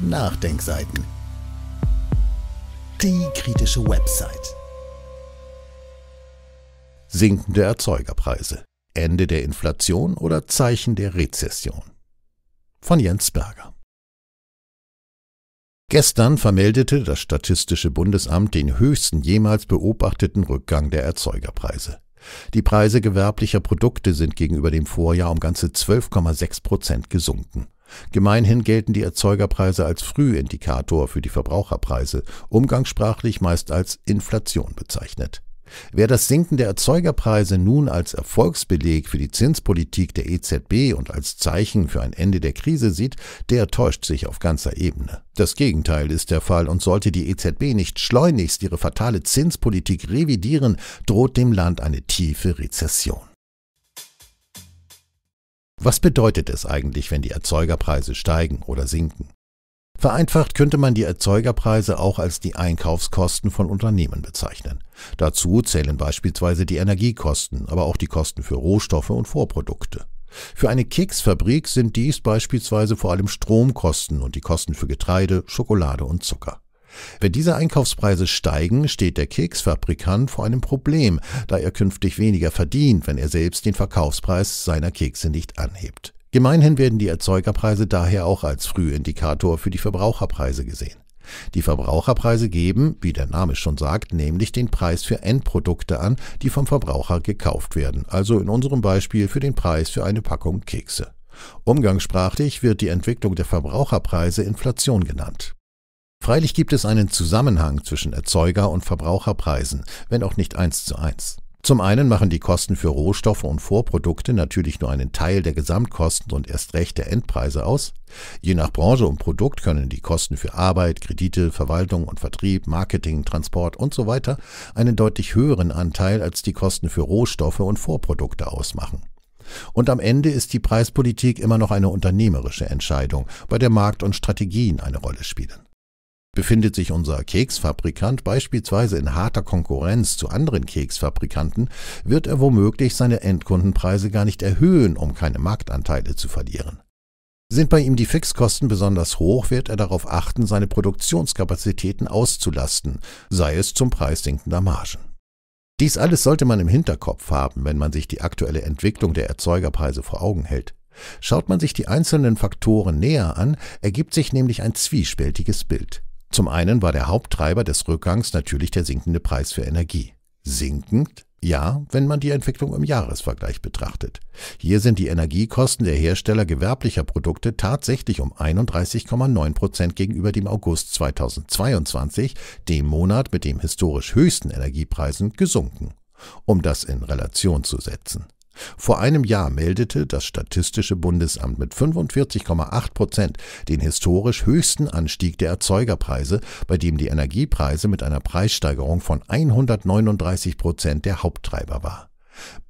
Nachdenkseiten. Die kritische Website. Sinkende Erzeugerpreise. Ende der Inflation oder Zeichen der Rezession. Von Jens Berger. Gestern vermeldete das Statistische Bundesamt den höchsten jemals beobachteten Rückgang der Erzeugerpreise. Die Preise gewerblicher Produkte sind gegenüber dem Vorjahr um ganze 12,6 Prozent gesunken. Gemeinhin gelten die Erzeugerpreise als Frühindikator für die Verbraucherpreise, umgangssprachlich meist als Inflation bezeichnet. Wer das Sinken der Erzeugerpreise nun als Erfolgsbeleg für die Zinspolitik der EZB und als Zeichen für ein Ende der Krise sieht, der täuscht sich auf ganzer Ebene. Das Gegenteil ist der Fall und sollte die EZB nicht schleunigst ihre fatale Zinspolitik revidieren, droht dem Land eine tiefe Rezession. Was bedeutet es eigentlich, wenn die Erzeugerpreise steigen oder sinken? Vereinfacht könnte man die Erzeugerpreise auch als die Einkaufskosten von Unternehmen bezeichnen. Dazu zählen beispielsweise die Energiekosten, aber auch die Kosten für Rohstoffe und Vorprodukte. Für eine Keksfabrik sind dies beispielsweise vor allem Stromkosten und die Kosten für Getreide, Schokolade und Zucker. Wenn diese Einkaufspreise steigen, steht der Keksfabrikant vor einem Problem, da er künftig weniger verdient, wenn er selbst den Verkaufspreis seiner Kekse nicht anhebt. Gemeinhin werden die Erzeugerpreise daher auch als Frühindikator für die Verbraucherpreise gesehen. Die Verbraucherpreise geben, wie der Name schon sagt, nämlich den Preis für Endprodukte an, die vom Verbraucher gekauft werden, also in unserem Beispiel für den Preis für eine Packung Kekse. Umgangssprachlich wird die Entwicklung der Verbraucherpreise Inflation genannt. Freilich gibt es einen Zusammenhang zwischen Erzeuger- und Verbraucherpreisen, wenn auch nicht eins zu eins. Zum einen machen die Kosten für Rohstoffe und Vorprodukte natürlich nur einen Teil der Gesamtkosten und erst recht der Endpreise aus. Je nach Branche und Produkt können die Kosten für Arbeit, Kredite, Verwaltung und Vertrieb, Marketing, Transport und so weiter einen deutlich höheren Anteil als die Kosten für Rohstoffe und Vorprodukte ausmachen. Und am Ende ist die Preispolitik immer noch eine unternehmerische Entscheidung, bei der Markt und Strategien eine Rolle spielen. Befindet sich unser Keksfabrikant beispielsweise in harter Konkurrenz zu anderen Keksfabrikanten, wird er womöglich seine Endkundenpreise gar nicht erhöhen, um keine Marktanteile zu verlieren. Sind bei ihm die Fixkosten besonders hoch, wird er darauf achten, seine Produktionskapazitäten auszulasten, sei es zum Preis sinkender Margen. Dies alles sollte man im Hinterkopf haben, wenn man sich die aktuelle Entwicklung der Erzeugerpreise vor Augen hält. Schaut man sich die einzelnen Faktoren näher an, ergibt sich nämlich ein zwiespältiges Bild. Zum einen war der Haupttreiber des Rückgangs natürlich der sinkende Preis für Energie. Sinkend? Ja, wenn man die Entwicklung im Jahresvergleich betrachtet. Hier sind die Energiekosten der Hersteller gewerblicher Produkte tatsächlich um 31,9 Prozent gegenüber dem August 2022, dem Monat mit den historisch höchsten Energiepreisen, gesunken um das in Relation zu setzen. Vor einem Jahr meldete das Statistische Bundesamt mit 45,8 Prozent den historisch höchsten Anstieg der Erzeugerpreise, bei dem die Energiepreise mit einer Preissteigerung von 139 Prozent der Haupttreiber war.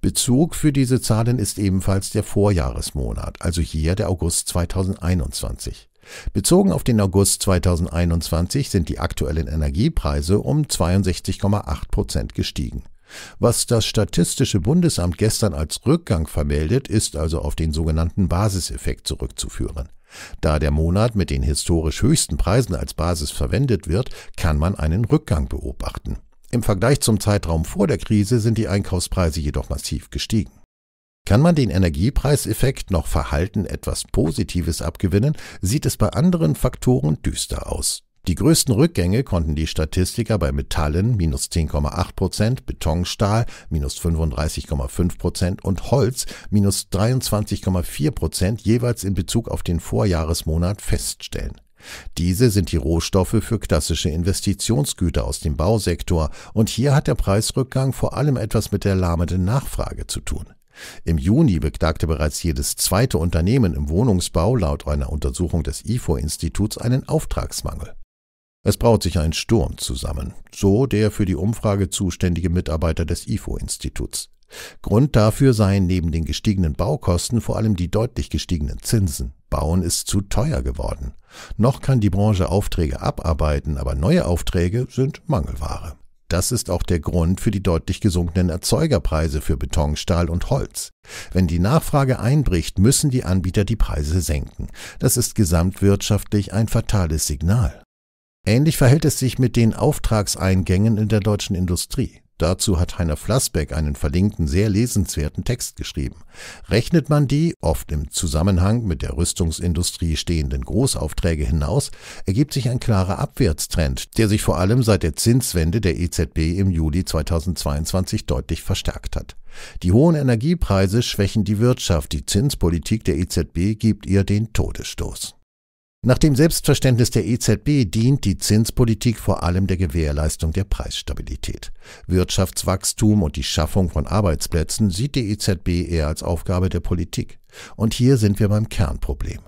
Bezug für diese Zahlen ist ebenfalls der Vorjahresmonat, also hier der August 2021. Bezogen auf den August 2021 sind die aktuellen Energiepreise um 62,8 Prozent gestiegen. Was das Statistische Bundesamt gestern als Rückgang vermeldet, ist also auf den sogenannten Basiseffekt zurückzuführen. Da der Monat mit den historisch höchsten Preisen als Basis verwendet wird, kann man einen Rückgang beobachten. Im Vergleich zum Zeitraum vor der Krise sind die Einkaufspreise jedoch massiv gestiegen. Kann man den Energiepreiseffekt noch verhalten etwas Positives abgewinnen, sieht es bei anderen Faktoren düster aus. Die größten Rückgänge konnten die Statistiker bei Metallen minus 10,8 Prozent, Betonstahl minus 35,5 Prozent und Holz minus 23,4 Prozent jeweils in Bezug auf den Vorjahresmonat feststellen. Diese sind die Rohstoffe für klassische Investitionsgüter aus dem Bausektor und hier hat der Preisrückgang vor allem etwas mit der lahmenden Nachfrage zu tun. Im Juni beklagte bereits jedes zweite Unternehmen im Wohnungsbau laut einer Untersuchung des IFO-Instituts einen Auftragsmangel. Es braut sich ein Sturm zusammen, so der für die Umfrage zuständige Mitarbeiter des IFO-Instituts. Grund dafür seien neben den gestiegenen Baukosten vor allem die deutlich gestiegenen Zinsen. Bauen ist zu teuer geworden. Noch kann die Branche Aufträge abarbeiten, aber neue Aufträge sind Mangelware. Das ist auch der Grund für die deutlich gesunkenen Erzeugerpreise für Beton, Stahl und Holz. Wenn die Nachfrage einbricht, müssen die Anbieter die Preise senken. Das ist gesamtwirtschaftlich ein fatales Signal. Ähnlich verhält es sich mit den Auftragseingängen in der deutschen Industrie. Dazu hat Heiner Flassbeck einen verlinkten, sehr lesenswerten Text geschrieben. Rechnet man die, oft im Zusammenhang mit der Rüstungsindustrie stehenden Großaufträge hinaus, ergibt sich ein klarer Abwärtstrend, der sich vor allem seit der Zinswende der EZB im Juli 2022 deutlich verstärkt hat. Die hohen Energiepreise schwächen die Wirtschaft, die Zinspolitik der EZB gibt ihr den Todesstoß. Nach dem Selbstverständnis der EZB dient die Zinspolitik vor allem der Gewährleistung der Preisstabilität. Wirtschaftswachstum und die Schaffung von Arbeitsplätzen sieht die EZB eher als Aufgabe der Politik. Und hier sind wir beim Kernproblem.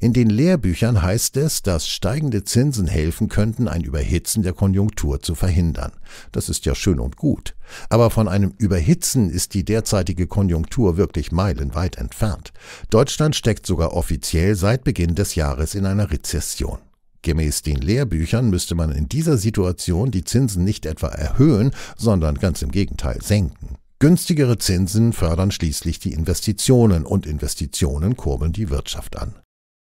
In den Lehrbüchern heißt es, dass steigende Zinsen helfen könnten, ein Überhitzen der Konjunktur zu verhindern. Das ist ja schön und gut. Aber von einem Überhitzen ist die derzeitige Konjunktur wirklich meilenweit entfernt. Deutschland steckt sogar offiziell seit Beginn des Jahres in einer Rezession. Gemäß den Lehrbüchern müsste man in dieser Situation die Zinsen nicht etwa erhöhen, sondern ganz im Gegenteil senken. Günstigere Zinsen fördern schließlich die Investitionen und Investitionen kurbeln die Wirtschaft an.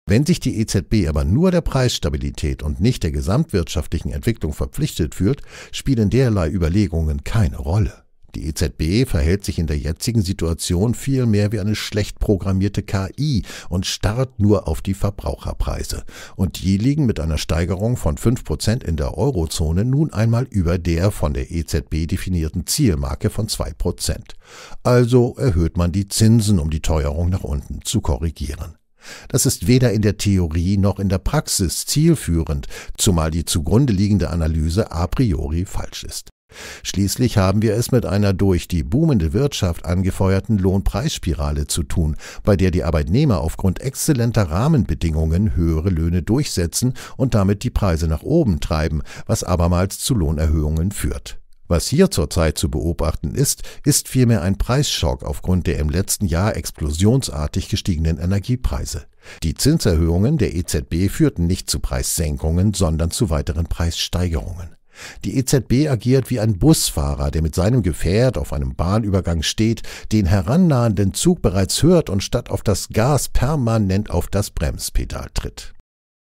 Wenn sich die EZB aber nur der Preisstabilität und nicht der gesamtwirtschaftlichen Entwicklung verpflichtet fühlt, spielen derlei Überlegungen keine Rolle. Die EZB verhält sich in der jetzigen Situation vielmehr wie eine schlecht programmierte KI und starrt nur auf die Verbraucherpreise. Und die liegen mit einer Steigerung von 5% in der Eurozone nun einmal über der von der EZB definierten Zielmarke von 2%. Also erhöht man die Zinsen, um die Teuerung nach unten zu korrigieren. Das ist weder in der Theorie noch in der Praxis zielführend, zumal die zugrunde liegende Analyse a priori falsch ist. Schließlich haben wir es mit einer durch die boomende Wirtschaft angefeuerten Lohnpreisspirale zu tun, bei der die Arbeitnehmer aufgrund exzellenter Rahmenbedingungen höhere Löhne durchsetzen und damit die Preise nach oben treiben, was abermals zu Lohnerhöhungen führt. Was hier zurzeit zu beobachten ist, ist vielmehr ein Preisschock aufgrund der im letzten Jahr explosionsartig gestiegenen Energiepreise. Die Zinserhöhungen der EZB führten nicht zu Preissenkungen, sondern zu weiteren Preissteigerungen. Die EZB agiert wie ein Busfahrer, der mit seinem Gefährt auf einem Bahnübergang steht, den herannahenden Zug bereits hört und statt auf das Gas permanent auf das Bremspedal tritt.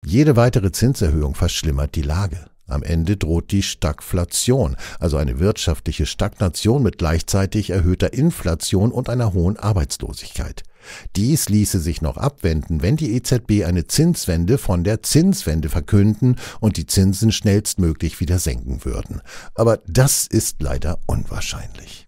Jede weitere Zinserhöhung verschlimmert die Lage. Am Ende droht die Stagflation, also eine wirtschaftliche Stagnation mit gleichzeitig erhöhter Inflation und einer hohen Arbeitslosigkeit. Dies ließe sich noch abwenden, wenn die EZB eine Zinswende von der Zinswende verkünden und die Zinsen schnellstmöglich wieder senken würden. Aber das ist leider unwahrscheinlich.